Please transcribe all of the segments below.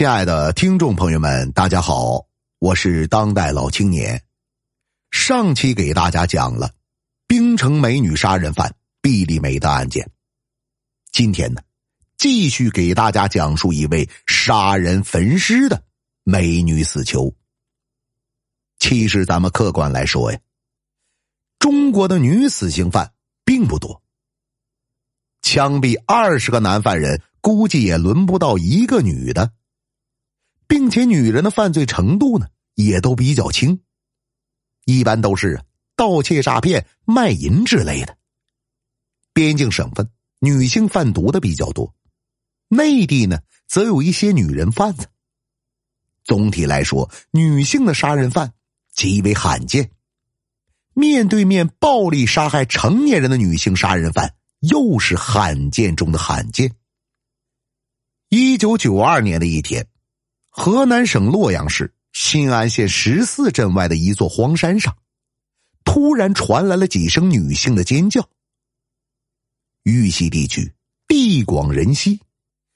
亲爱的听众朋友们，大家好，我是当代老青年。上期给大家讲了冰城美女杀人犯毕丽梅的案件，今天呢，继续给大家讲述一位杀人焚尸的美女死囚。其实，咱们客观来说呀，中国的女死刑犯并不多，枪毙二十个男犯人，估计也轮不到一个女的。并且，女人的犯罪程度呢，也都比较轻，一般都是盗窃、诈骗、卖淫之类的。边境省份女性贩毒的比较多，内地呢则有一些女人贩子。总体来说，女性的杀人犯极为罕见，面对面暴力杀害成年人的女性杀人犯又是罕见中的罕见。一九九二年的一天。河南省洛阳市新安县十四镇外的一座荒山上，突然传来了几声女性的尖叫。玉溪地区地广人稀，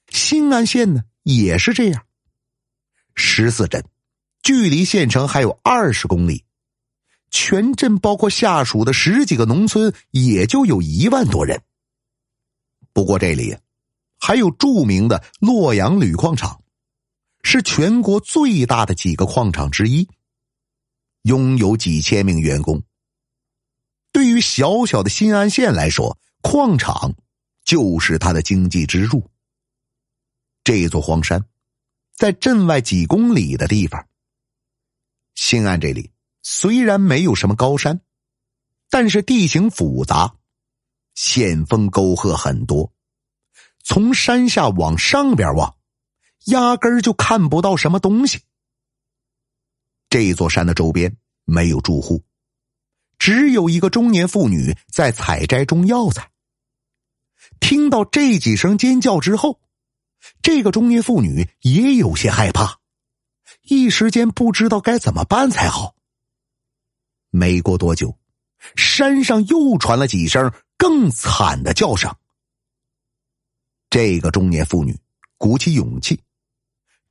新安县呢也是这样。十四镇距离县城还有二十公里，全镇包括下属的十几个农村，也就有一万多人。不过这里还有著名的洛阳铝矿厂。是全国最大的几个矿场之一，拥有几千名员工。对于小小的新安县来说，矿场就是它的经济支柱。这座荒山，在镇外几公里的地方。新安这里虽然没有什么高山，但是地形复杂，险峰沟壑很多。从山下往上边望。压根儿就看不到什么东西。这座山的周边没有住户，只有一个中年妇女在采摘中药材。听到这几声尖叫之后，这个中年妇女也有些害怕，一时间不知道该怎么办才好。没过多久，山上又传了几声更惨的叫声。这个中年妇女鼓起勇气。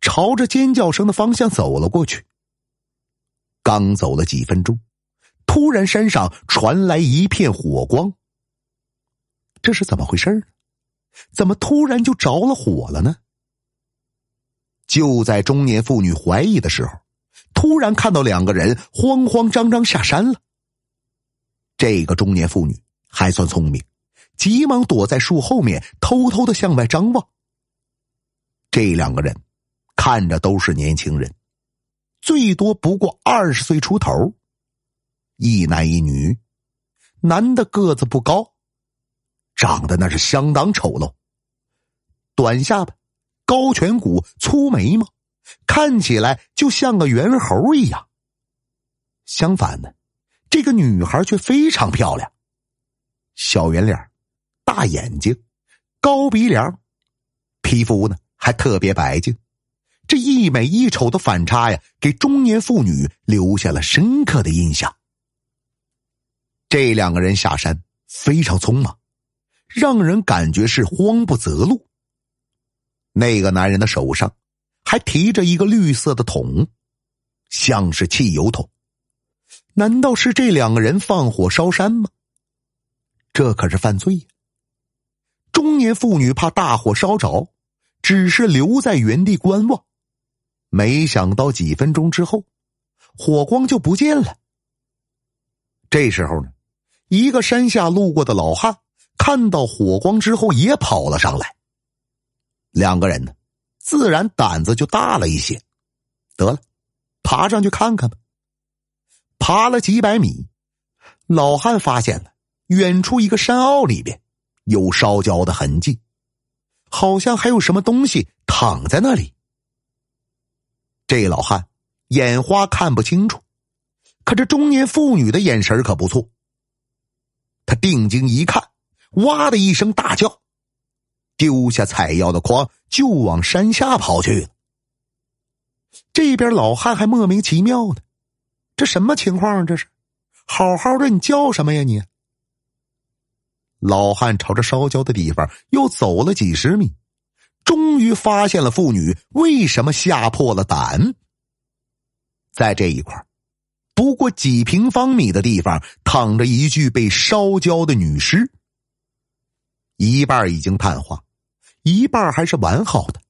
朝着尖叫声的方向走了过去。刚走了几分钟，突然山上传来一片火光。这是怎么回事怎么突然就着了火了呢？就在中年妇女怀疑的时候，突然看到两个人慌慌张张下山了。这个中年妇女还算聪明，急忙躲在树后面，偷偷的向外张望。这两个人。看着都是年轻人，最多不过二十岁出头，一男一女，男的个子不高，长得那是相当丑陋，短下巴，高颧骨，粗眉毛，看起来就像个猿猴一样。相反的，这个女孩却非常漂亮，小圆脸，大眼睛，高鼻梁，皮肤呢还特别白净。这一美一丑的反差呀，给中年妇女留下了深刻的印象。这两个人下山非常匆忙，让人感觉是慌不择路。那个男人的手上还提着一个绿色的桶，像是汽油桶。难道是这两个人放火烧山吗？这可是犯罪呀！中年妇女怕大火烧着，只是留在原地观望。没想到几分钟之后，火光就不见了。这时候呢，一个山下路过的老汉看到火光之后，也跑了上来。两个人呢，自然胆子就大了一些。得了，爬上去看看吧。爬了几百米，老汉发现了远处一个山坳里边有烧焦的痕迹，好像还有什么东西躺在那里。这老汉眼花看不清楚，可这中年妇女的眼神可不错。他定睛一看，哇的一声大叫，丢下采药的筐就往山下跑去了。这边老汉还莫名其妙的，这什么情况？这是好好的，你叫什么呀你？老汉朝着烧焦的地方又走了几十米。终于发现了妇女为什么吓破了胆。在这一块不过几平方米的地方，躺着一具被烧焦的女尸，一半已经碳化，一半还是完好的。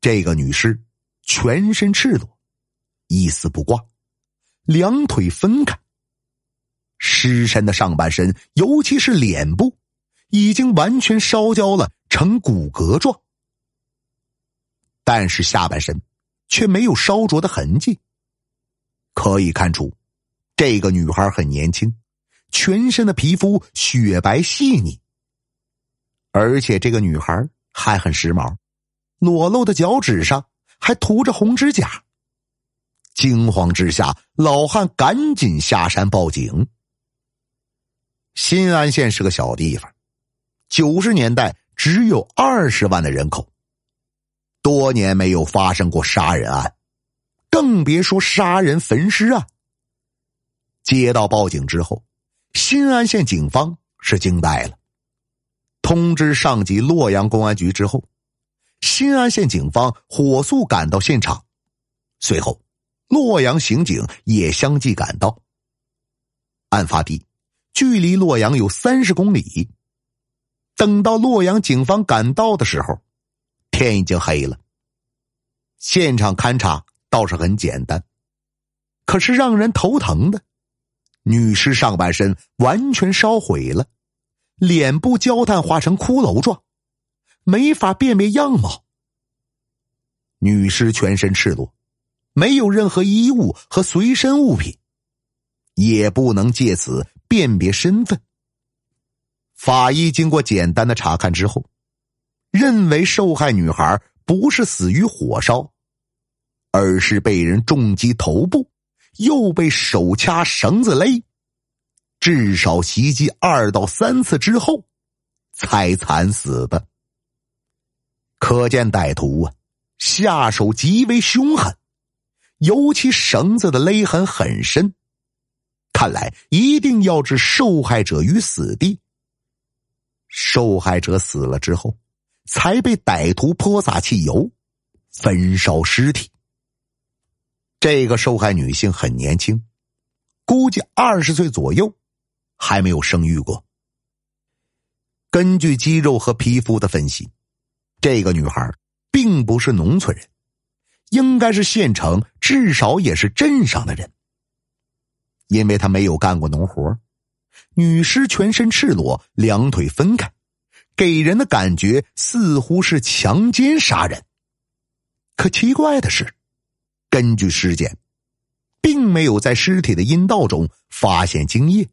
这个女尸全身赤裸，一丝不挂，两腿分开。尸身的上半身，尤其是脸部，已经完全烧焦了。呈骨骼状，但是下半身却没有烧灼的痕迹，可以看出这个女孩很年轻，全身的皮肤雪白细腻，而且这个女孩还很时髦，裸露的脚趾上还涂着红指甲。惊慌之下，老汉赶紧下山报警。新安县是个小地方，九十年代。只有二十万的人口，多年没有发生过杀人案，更别说杀人焚尸案。接到报警之后，新安县警方是惊呆了。通知上级洛阳公安局之后，新安县警方火速赶到现场，随后洛阳刑警也相继赶到。案发地距离洛阳有三十公里。等到洛阳警方赶到的时候，天已经黑了。现场勘查倒是很简单，可是让人头疼的，女尸上半身完全烧毁了，脸部焦炭化成骷髅状，没法辨别样貌。女尸全身赤裸，没有任何衣物和随身物品，也不能借此辨别身份。法医经过简单的查看之后，认为受害女孩不是死于火烧，而是被人重击头部，又被手掐绳子勒，至少袭击二到三次之后才惨死的。可见歹徒啊下手极为凶狠，尤其绳子的勒痕很深，看来一定要置受害者于死地。受害者死了之后，才被歹徒泼洒汽油，焚烧尸体。这个受害女性很年轻，估计二十岁左右，还没有生育过。根据肌肉和皮肤的分析，这个女孩并不是农村人，应该是县城，至少也是镇上的人，因为她没有干过农活。女尸全身赤裸，两腿分开，给人的感觉似乎是强奸杀人。可奇怪的是，根据尸检，并没有在尸体的阴道中发现精液，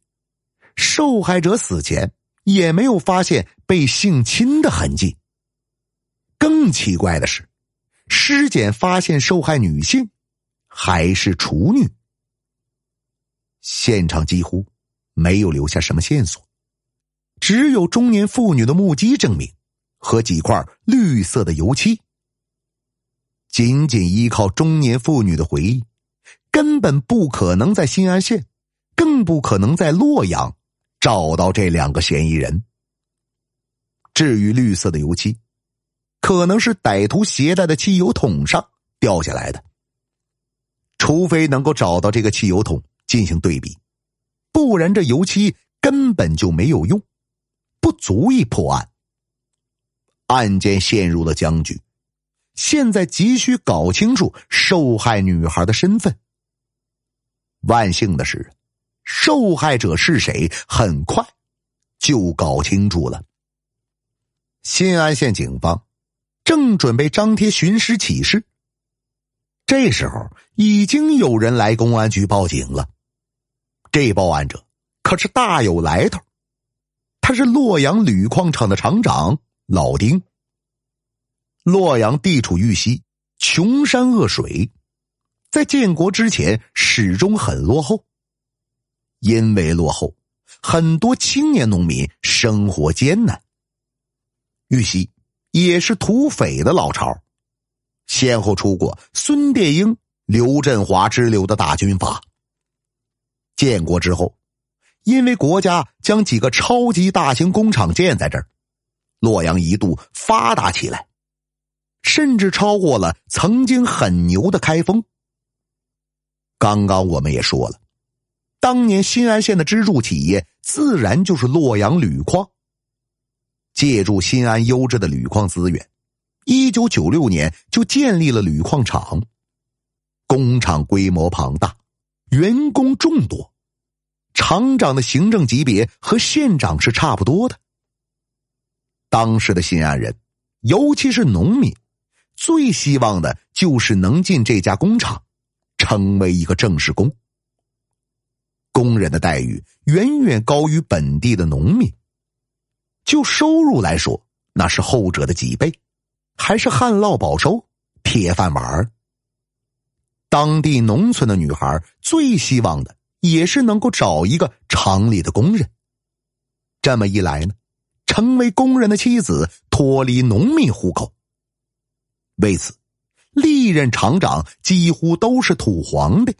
受害者死前也没有发现被性侵的痕迹。更奇怪的是，尸检发现受害女性还是处女，现场几乎。没有留下什么线索，只有中年妇女的目击证明和几块绿色的油漆。仅仅依靠中年妇女的回忆，根本不可能在新安县，更不可能在洛阳找到这两个嫌疑人。至于绿色的油漆，可能是歹徒携带的汽油桶上掉下来的，除非能够找到这个汽油桶进行对比。不然，这油漆根本就没有用，不足以破案。案件陷入了僵局，现在急需搞清楚受害女孩的身份。万幸的是，受害者是谁，很快就搞清楚了。新安县警方正准备张贴寻尸启事，这时候已经有人来公安局报警了。这报案者可是大有来头，他是洛阳铝矿厂的厂长老丁。洛阳地处豫西，穷山恶水，在建国之前始终很落后。因为落后，很多青年农民生活艰难。豫西也是土匪的老巢，先后出过孙殿英、刘振华之流的大军阀。建国之后，因为国家将几个超级大型工厂建在这儿，洛阳一度发达起来，甚至超过了曾经很牛的开封。刚刚我们也说了，当年新安县的支柱企业自然就是洛阳铝矿。借助新安优质的铝矿资源，一九九六年就建立了铝矿厂，工厂规模庞大。员工众多，厂长的行政级别和县长是差不多的。当时的新安人，尤其是农民，最希望的就是能进这家工厂，成为一个正式工。工人的待遇远远高于本地的农民，就收入来说，那是后者的几倍，还是旱涝保收、铁饭碗儿。当地农村的女孩最希望的也是能够找一个厂里的工人，这么一来呢，成为工人的妻子脱离农民户口。为此，历任厂长几乎都是土皇帝。